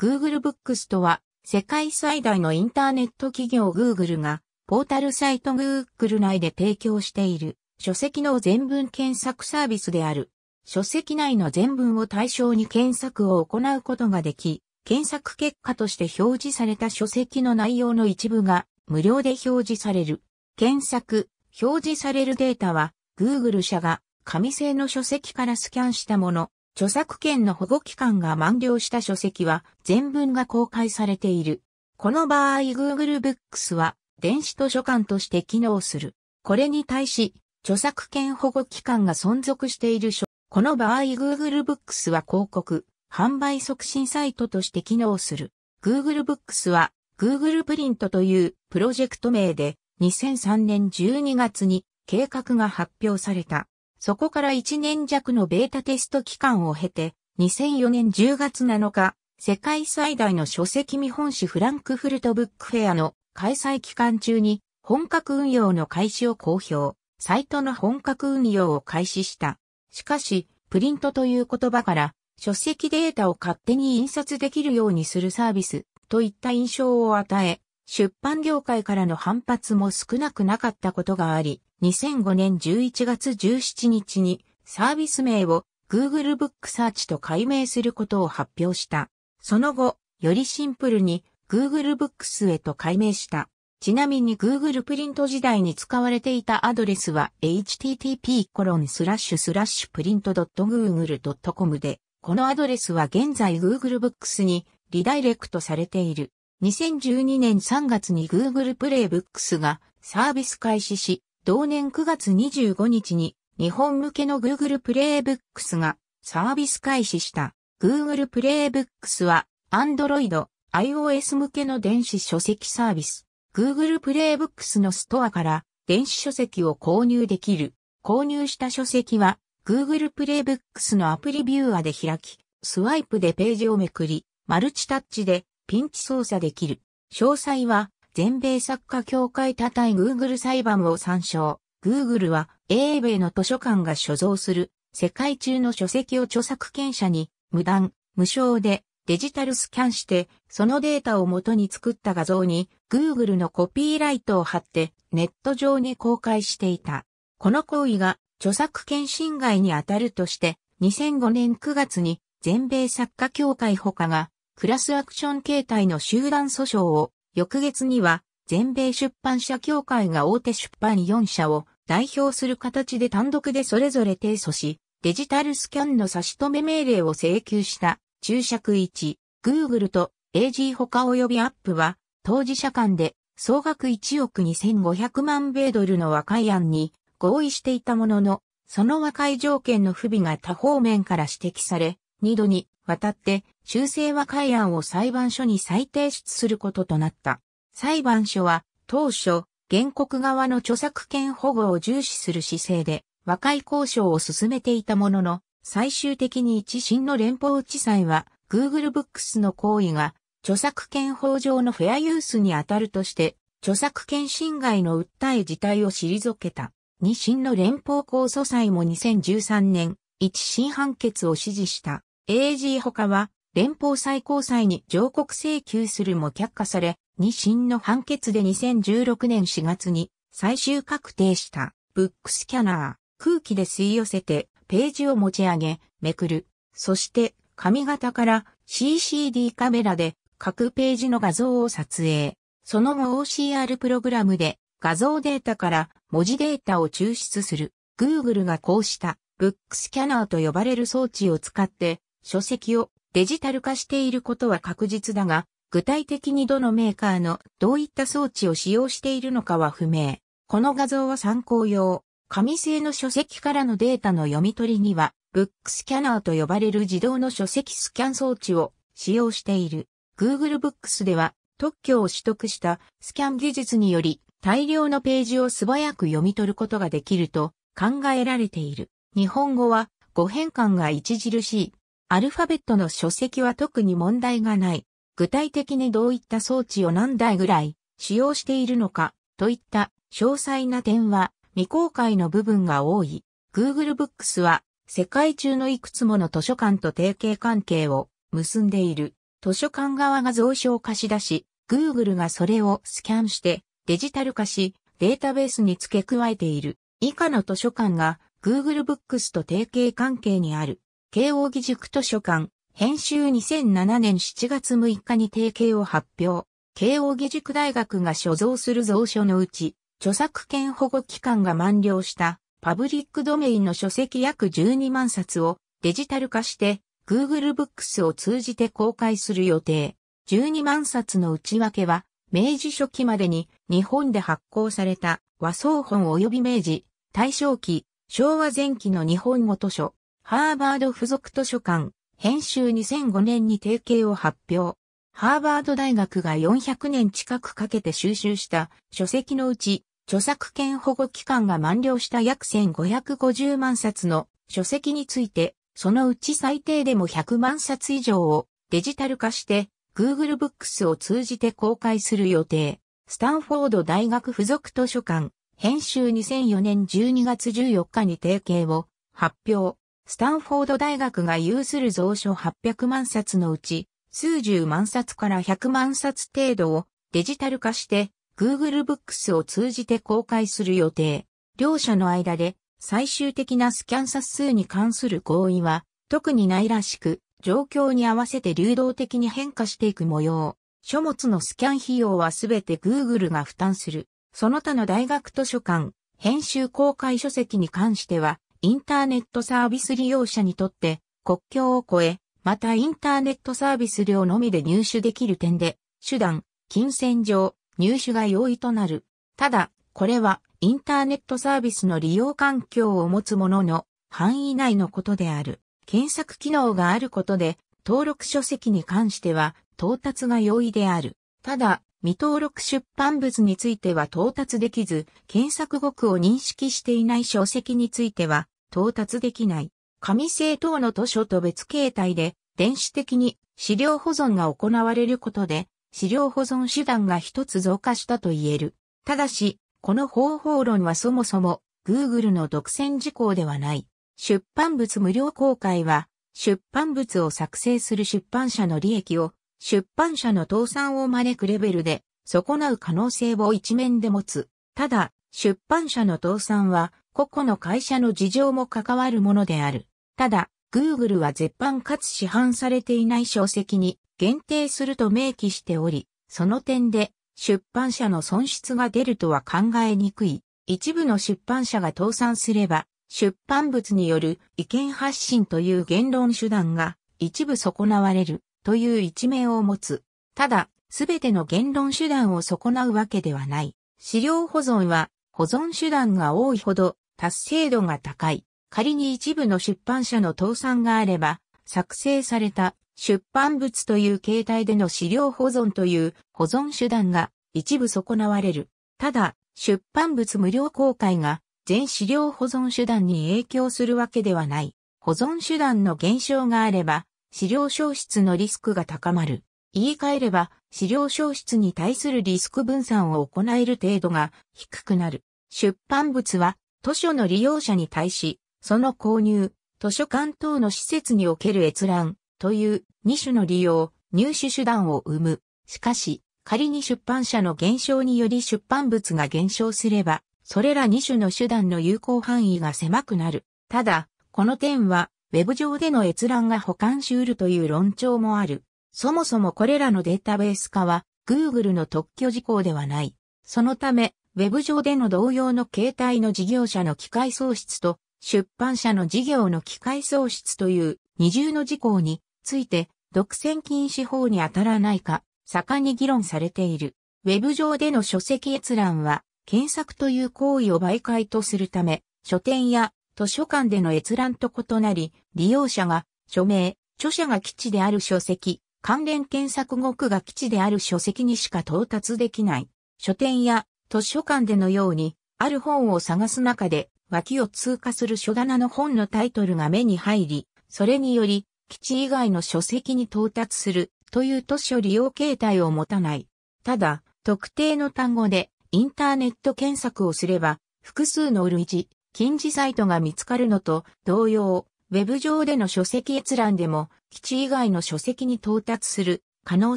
Google Books とは、世界最大のインターネット企業 Google が、ポータルサイト Google 内で提供している、書籍の全文検索サービスである。書籍内の全文を対象に検索を行うことができ、検索結果として表示された書籍の内容の一部が無料で表示される。検索、表示されるデータは Google 社が紙製の書籍からスキャンしたもの、著作権の保護期間が満了した書籍は全文が公開されている。この場合 Google Books は電子図書館として機能する。これに対し、著作権保護期間が存続している書。この場合 Google Books は広告、販売促進サイトとして機能する。Google Books は Google プリントというプロジェクト名で2003年12月に計画が発表された。そこから1年弱のベータテスト期間を経て、2004年10月7日、世界最大の書籍見本誌フランクフルトブックフェアの開催期間中に本格運用の開始を公表、サイトの本格運用を開始した。しかし、プリントという言葉から、書籍データを勝手に印刷できるようにするサービスといった印象を与え、出版業界からの反発も少なくなかったことがあり、2005年11月17日にサービス名を Google Book Search と改名することを発表した。その後、よりシンプルに Google Books へと改名した。ちなみに Google プリント時代に使われていたアドレスは http://print.google.com で、このアドレスは現在 Google Books にリダイレクトされている。2012年3月に Google プレイブックスがサービス開始し、同年9月25日に日本向けの Google プレイブックスがサービス開始した。Google プレイブックスは Android、iOS 向けの電子書籍サービス。Google プレイブックスのストアから電子書籍を購入できる。購入した書籍は Google プレイブックスのアプリビューアで開き、スワイプでページをめくり、マルチタッチでピンチ操作できる。詳細は全米作家協会多対 Google 裁判を参照。Google は英米の図書館が所蔵する世界中の書籍を著作権者に無断、無償でデジタルスキャンしてそのデータを元に作った画像に Google のコピーライトを貼ってネット上に公開していた。この行為が著作権侵害に当たるとして2005年9月に全米作家協会他がクラスアクション形態の集団訴訟を翌月には、全米出版社協会が大手出版4社を代表する形で単独でそれぞれ提訴し、デジタルスキャンの差し止め命令を請求した注釈1、Google と AG 他及び App は、当事者間で総額1億2500万米ドルの和解案に合意していたものの、その和解条件の不備が多方面から指摘され、2度にわたって修正和解案を裁判所に再提出することとなった。裁判所は当初、原告側の著作権保護を重視する姿勢で和解交渉を進めていたものの、最終的に一審の連邦地裁は Google Books の行為が著作権法上のフェアユースに当たるとして、著作権侵害の訴え自体を退けた。二審の連邦控訴裁も2013年、一審判決を支持した。AG 他は、連邦最高裁に上告請求するも却下され、2審の判決で2016年4月に最終確定したブックスキャナー、空気で吸い寄せてページを持ち上げ、めくる。そして髪型から CCD カメラで各ページの画像を撮影。その後 OCR プログラムで画像データから文字データを抽出する。Google がこうしたブックスキャナーと呼ばれる装置を使って書籍をデジタル化していることは確実だが、具体的にどのメーカーのどういった装置を使用しているのかは不明。この画像は参考用。紙製の書籍からのデータの読み取りには、ブックスキャナーと呼ばれる自動の書籍スキャン装置を使用している。Google Books では特許を取得したスキャン技術により大量のページを素早く読み取ることができると考えられている。日本語は語変換が著しいアルファベットの書籍は特に問題がない。具体的にどういった装置を何台ぐらい使用しているのかといった詳細な点は未公開の部分が多い。Google Books は世界中のいくつもの図書館と提携関係を結んでいる。図書館側が蔵書を貸し出し、Google がそれをスキャンしてデジタル化し、データベースに付け加えている。以下の図書館が Google Books と提携関係にある。慶応義塾図書館、編集2007年7月6日に提携を発表。慶応義塾大学が所蔵する蔵書のうち、著作権保護期間が満了したパブリックドメインの書籍約12万冊をデジタル化して Google Books を通じて公開する予定。12万冊の内訳は、明治初期までに日本で発行された和装本及び明治、大正期、昭和前期の日本語図書、ハーバード付属図書館、編集2005年に提携を発表。ハーバード大学が400年近くかけて収集した書籍のうち、著作権保護期間が満了した約1550万冊の書籍について、そのうち最低でも100万冊以上をデジタル化して Google Books を通じて公開する予定。スタンフォード大学附属図書館、編集2004年12月14日に提携を発表。スタンフォード大学が有する蔵書800万冊のうち、数十万冊から100万冊程度をデジタル化して Google Books を通じて公開する予定。両者の間で最終的なスキャン冊数に関する合意は特にないらしく、状況に合わせて流動的に変化していく模様。書物のスキャン費用はすべて Google が負担する。その他の大学図書館、編集公開書籍に関しては、インターネットサービス利用者にとって国境を越え、またインターネットサービス料のみで入手できる点で、手段、金銭上、入手が容易となる。ただ、これはインターネットサービスの利用環境を持つものの範囲内のことである。検索機能があることで、登録書籍に関しては到達が容易である。ただ、未登録出版物については到達できず、検索語句を認識していない書籍については到達できない。紙製等の図書と別形態で、電子的に資料保存が行われることで、資料保存手段が一つ増加したと言える。ただし、この方法論はそもそも Google の独占事項ではない。出版物無料公開は、出版物を作成する出版社の利益を出版社の倒産を招くレベルで損なう可能性を一面で持つ。ただ、出版社の倒産は個々の会社の事情も関わるものである。ただ、Google は絶版かつ市販されていない書籍に限定すると明記しており、その点で出版社の損失が出るとは考えにくい。一部の出版社が倒産すれば、出版物による意見発信という言論手段が一部損なわれる。という一面を持つ。ただ、すべての言論手段を損なうわけではない。資料保存は、保存手段が多いほど達成度が高い。仮に一部の出版社の倒産があれば、作成された出版物という形態での資料保存という保存手段が一部損なわれる。ただ、出版物無料公開が全資料保存手段に影響するわけではない。保存手段の減少があれば、資料消失のリスクが高まる。言い換えれば、資料消失に対するリスク分散を行える程度が低くなる。出版物は図書の利用者に対し、その購入、図書館等の施設における閲覧という2種の利用、入手手段を生む。しかし、仮に出版社の減少により出版物が減少すれば、それら2種の手段の有効範囲が狭くなる。ただ、この点はウェブ上での閲覧が保管し得るという論調もある。そもそもこれらのデータベース化は Google の特許事項ではない。そのため、ウェブ上での同様の携帯の事業者の機械喪失と出版社の事業の機械喪失という二重の事項について独占禁止法に当たらないか盛んに議論されている。ウェブ上での書籍閲覧は検索という行為を媒介とするため書店や図書館での閲覧と異なり利用者が、署名、著者が基地である書籍、関連検索語句が基地である書籍にしか到達できない。書店や図書館でのように、ある本を探す中で、脇を通過する書棚の本のタイトルが目に入り、それにより、基地以外の書籍に到達するという図書利用形態を持たない。ただ、特定の単語でインターネット検索をすれば、複数の類似、近似サイトが見つかるのと同様、ウェブ上での書籍閲覧でも基地以外の書籍に到達する可能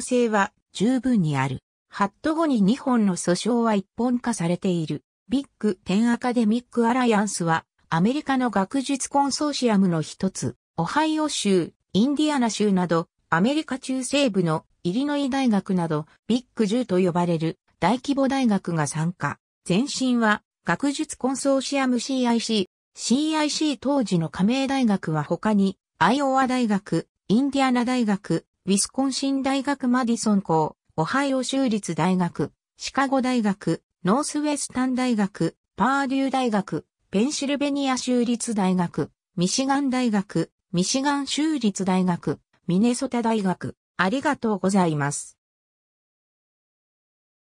性は十分にある。ハット後に2本の訴訟は一本化されている。ビッグ10アカデミックアライアンスはアメリカの学術コンソーシアムの一つ、オハイオ州、インディアナ州など、アメリカ中西部のイリノイ大学など、ビッグ10と呼ばれる大規模大学が参加。前身は学術コンソーシアム CIC CIC 当時の加盟大学は他に、アイオワ大学、インディアナ大学、ウィスコンシン大学マディソン校、オハイオ州立大学、シカゴ大学、ノースウェスタン大学、パーデュー大学、ペンシルベニア州立大学、ミシガン大学、ミシガン州立大学、ミネソタ大学。ありがとうございます。